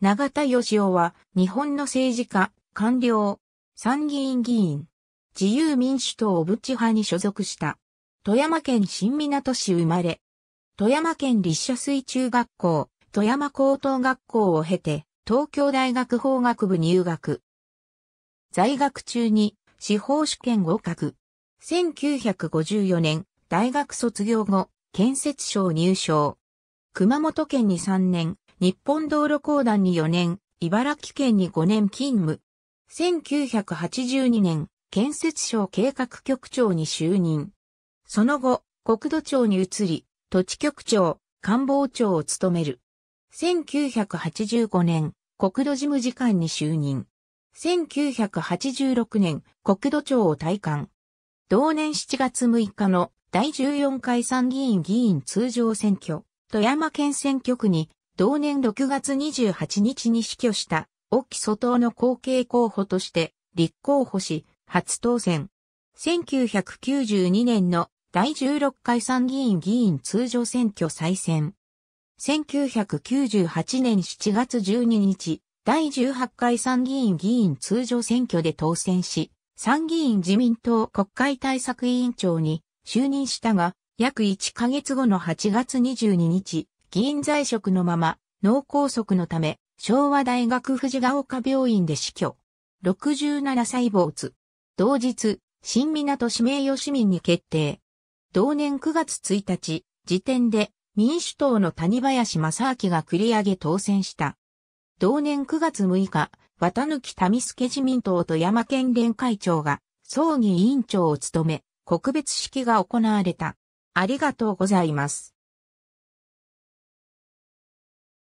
永田義雄は日本の政治家、官僚、参議院議員、自由民主党小渕派に所属した。富山県新港市生まれ。富山県立社水中学校、富山高等学校を経て、東京大学法学部入学。在学中に司法試験合格。1954年、大学卒業後、建設省入省。熊本県に3年、日本道路公団に4年、茨城県に5年勤務。1982年、建設省計画局長に就任。その後、国土庁に移り、土地局長、官房長を務める。1985年、国土事務次官に就任。1986年、国土庁を退官。同年7月6日の第14回参議院議員通常選挙、富山県選挙区に同年6月28日に死去した、沖岐蘇の後継候補として、立候補し、初当選。1992年の第16回参議院議員通常選挙再選。1998年7月12日、第18回参議院議員通常選挙で当選し、参議院自民党国会対策委員長に就任したが、約1ヶ月後の8月22日、議員在職のまま、脳梗塞のため、昭和大学藤ヶ丘病院で死去。67歳没。同日、新港市名予市民に決定。同年9月1日、時点で民主党の谷林正明が繰り上げ当選した。同年9月6日、綿貫民助自民党と山県連会長が葬儀委員長を務め、告別式が行われた。ありがとうございます。